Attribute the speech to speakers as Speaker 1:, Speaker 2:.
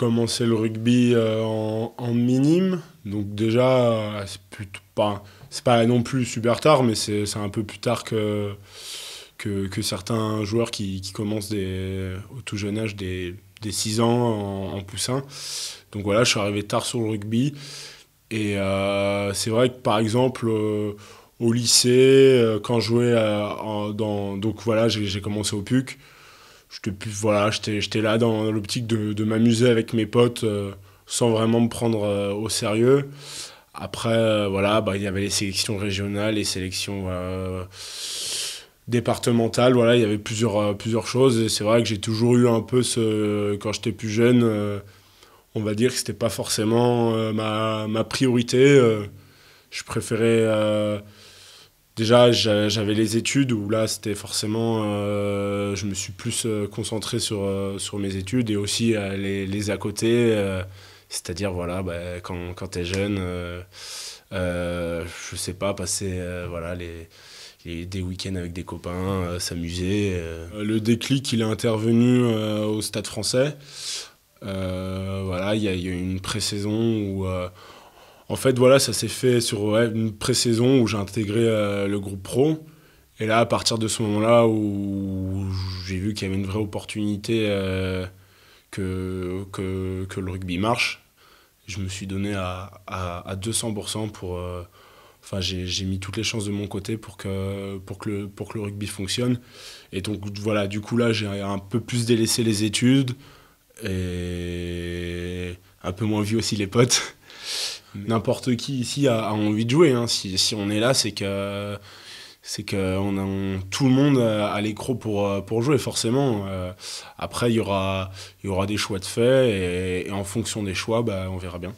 Speaker 1: commencé le rugby euh, en, minime. Donc déjà, euh, c'est pas, c'est pas non plus super tard, mais c'est, un peu plus tard que, que, certains joueurs qui, commencent au tout jeune âge des, des 6 ans en, poussin. Donc voilà, je suis arrivé tard sur le rugby. Et euh, c'est vrai que par exemple, au lycée, quand je jouais dans. Donc voilà, j'ai commencé au PUC j'étais plus voilà j'étais là dans l'optique de, de m'amuser avec mes potes euh, sans vraiment me prendre euh, au sérieux après euh, voilà bah, il y avait les sélections régionales les sélections départementales voilà il y avait plusieurs plusieurs choses et c'est vrai que j'ai toujours eu un peu ce quand j'étais plus jeune on va dire que c'était pas forcément ma, ma, priorité je préférais déjà j'avais les études où là c'était forcément euh, je me suis plus euh, concentré sur, euh, sur mes études et aussi les, à côté c'est-à-dire voilà bah, quand, quand tu es jeune je sais pas passer voilà les, des week-ends avec des copains, s'amuser. Le déclic, il est intervenu au Stade français. voilà, il y, y, a une pré-saison où en fait, voilà, ça s'est fait sur une pré-saison où j'ai intégré euh, le groupe pro. Et là, à partir de ce moment-là où j'ai vu qu'il y avait une vraie opportunité euh, que, que, le rugby marche, je me suis donné à, 200% pour. Euh, enfin, j'ai mis toutes les chances de mon côté pour que, pour le, pour que le rugby fonctionne. Et donc, voilà, du coup, là, j'ai un peu plus délaissé les études et un peu moins vu aussi les potes. N'importe qui ici a, envie de jouer. Hein. Si, si, on est là, c'est que c'est que on tout le monde a, l'écro pour, euh, pour jouer, forcément. Euh, après, il y aura, y aura des choix de fait, et, en fonction des choix, bah, on verra bien.